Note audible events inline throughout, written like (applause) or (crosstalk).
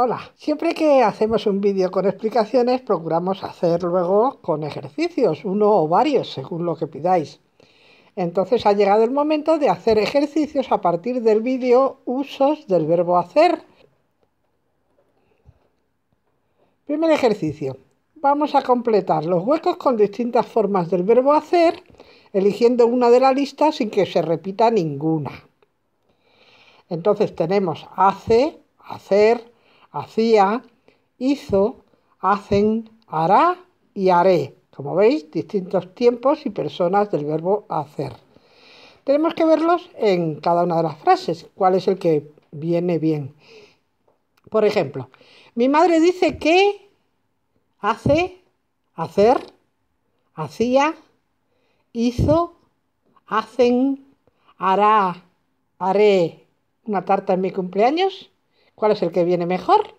Hola, siempre que hacemos un vídeo con explicaciones procuramos hacer luego con ejercicios, uno o varios según lo que pidáis. Entonces ha llegado el momento de hacer ejercicios a partir del vídeo usos del verbo hacer. Primer ejercicio. Vamos a completar los huecos con distintas formas del verbo hacer, eligiendo una de la lista sin que se repita ninguna. Entonces tenemos hace, hacer, hacía, hizo, hacen, hará y haré. Como veis, distintos tiempos y personas del verbo hacer. Tenemos que verlos en cada una de las frases, cuál es el que viene bien. Por ejemplo, mi madre dice que hace, hacer, hacía, hizo, hacen, hará, haré una tarta en mi cumpleaños cuál es el que viene mejor.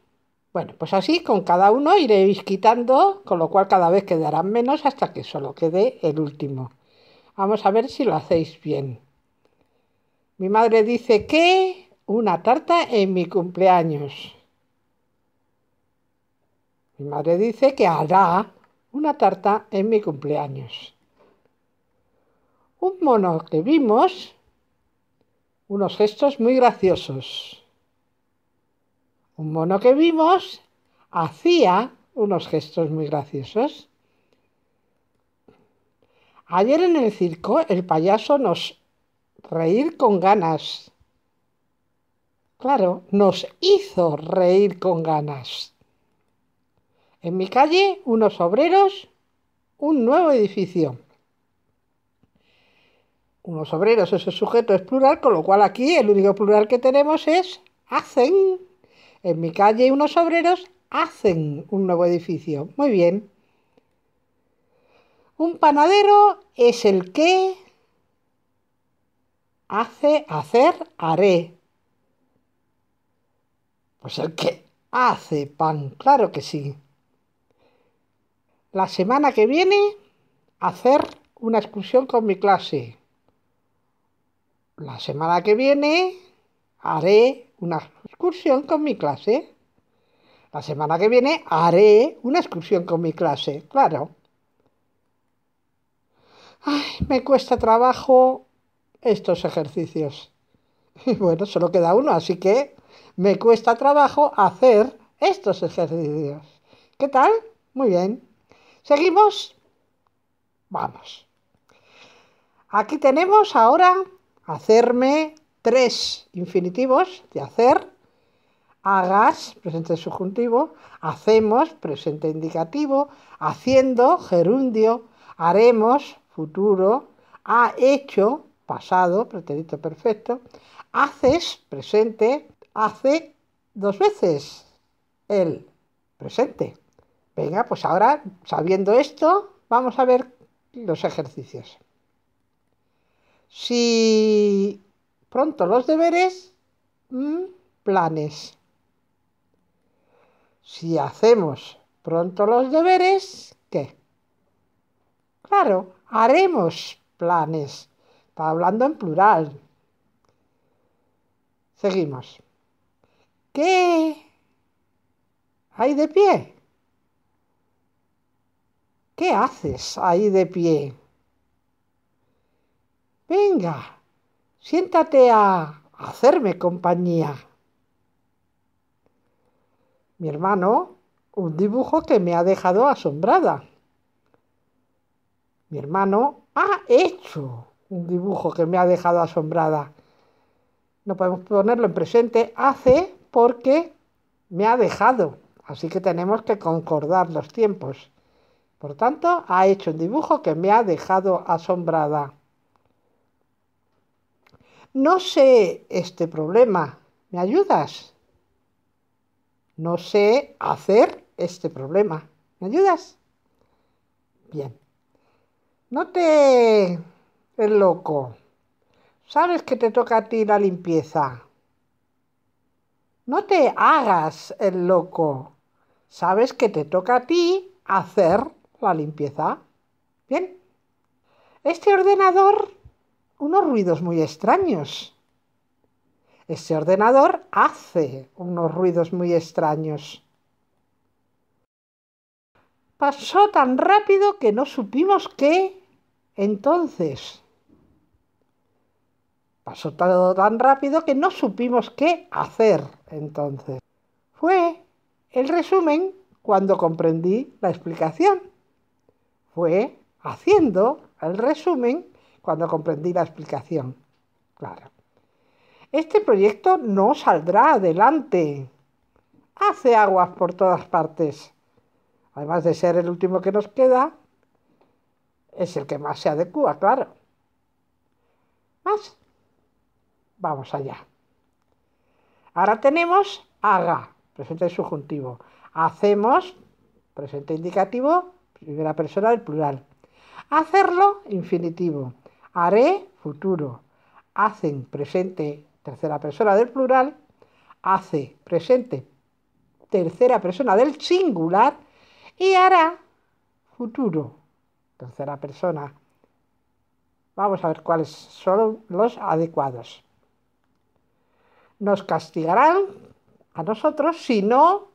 Bueno, pues así con cada uno iréis quitando, con lo cual cada vez quedarán menos hasta que solo quede el último. Vamos a ver si lo hacéis bien. Mi madre dice que una tarta en mi cumpleaños. Mi madre dice que hará una tarta en mi cumpleaños. Un mono que vimos, unos gestos muy graciosos. Un mono que vimos hacía unos gestos muy graciosos. Ayer en el circo el payaso nos reír con ganas. Claro, nos hizo reír con ganas. En mi calle, unos obreros, un nuevo edificio. Unos obreros, ese sujeto es plural, con lo cual aquí el único plural que tenemos es hacen. En mi calle unos obreros hacen un nuevo edificio. Muy bien. Un panadero es el que hace, hacer, haré. Pues el que hace pan, claro que sí. La semana que viene, hacer una excursión con mi clase. La semana que viene, haré una excursión con mi clase. La semana que viene haré una excursión con mi clase, claro. Ay, me cuesta trabajo estos ejercicios. Y (laughs) bueno, solo queda uno, así que me cuesta trabajo hacer estos ejercicios. ¿Qué tal? Muy bien. ¿Seguimos? Vamos. Aquí tenemos ahora hacerme tres infinitivos de hacer hagas, presente subjuntivo, hacemos, presente indicativo, haciendo, gerundio, haremos, futuro, ha hecho, pasado, pretérito perfecto, haces, presente, hace dos veces el presente. Venga, pues ahora, sabiendo esto, vamos a ver los ejercicios. Si pronto los deberes, mm, planes si hacemos pronto los deberes, ¿qué? Claro, haremos planes. Está hablando en plural. Seguimos. ¿Qué hay de pie? ¿Qué haces ahí de pie? Venga, siéntate a hacerme compañía mi hermano un dibujo que me ha dejado asombrada. Mi hermano ha hecho un dibujo que me ha dejado asombrada. No podemos ponerlo en presente, hace porque me ha dejado. Así que tenemos que concordar los tiempos. Por tanto, ha hecho un dibujo que me ha dejado asombrada. No sé este problema. ¿Me ayudas? no sé hacer este problema. ¿Me ayudas? Bien. No te... el loco. Sabes que te toca a ti la limpieza. No te hagas el loco. Sabes que te toca a ti hacer la limpieza. Bien. Este ordenador, unos ruidos muy extraños. Ese ordenador hace unos ruidos muy extraños. Pasó tan rápido que no supimos qué entonces. Pasó todo tan rápido que no supimos qué hacer entonces. Fue el resumen cuando comprendí la explicación. Fue haciendo el resumen cuando comprendí la explicación. Claro este proyecto no saldrá adelante. Hace aguas por todas partes. Además de ser el último que nos queda, es el que más se adecua, claro. ¿Más? Vamos allá. Ahora tenemos haga, presente subjuntivo. Hacemos, presente indicativo, primera persona del plural. Hacerlo, infinitivo. Haré, futuro. Hacen, presente tercera persona del plural, hace presente tercera persona del singular y hará futuro tercera persona. Vamos a ver cuáles son los adecuados. Nos castigarán a nosotros si no,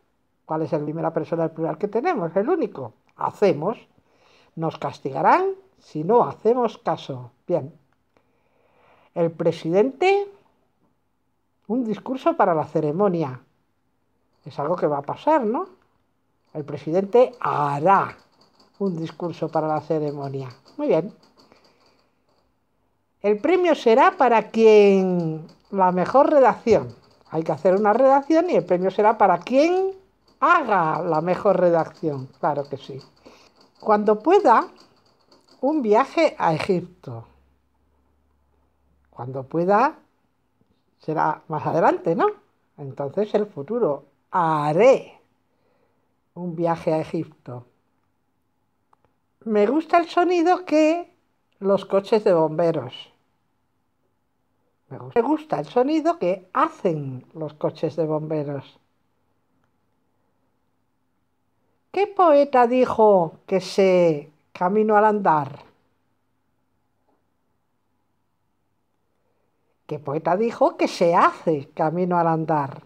¿cuál es la primera persona del plural que tenemos? El único. Hacemos. Nos castigarán si no hacemos caso. Bien. El presidente un discurso para la ceremonia. Es algo que va a pasar, ¿no? El presidente hará un discurso para la ceremonia. Muy bien. El premio será para quien la mejor redacción. Hay que hacer una redacción y el premio será para quien haga la mejor redacción. Claro que sí. Cuando pueda, un viaje a Egipto. Cuando pueda, será más adelante, ¿no? Entonces el futuro. Haré un viaje a Egipto. Me gusta el sonido que los coches de bomberos. Me gusta, el sonido que hacen los coches de bomberos. ¿Qué poeta dijo que se camino al andar? que poeta dijo que se hace camino al andar.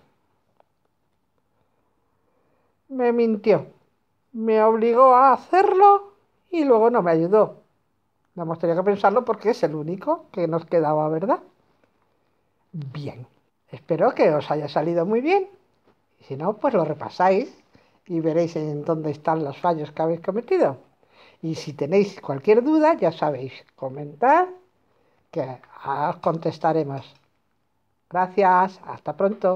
Me mintió, me obligó a hacerlo y luego no me ayudó. No hemos tenido que pensarlo porque es el único que nos quedaba, ¿verdad? Bien, espero que os haya salido muy bien. Si no, pues lo repasáis y veréis en dónde están los fallos que habéis cometido. Y si tenéis cualquier duda, ya sabéis, comentad que os contestaremos. Gracias, hasta pronto.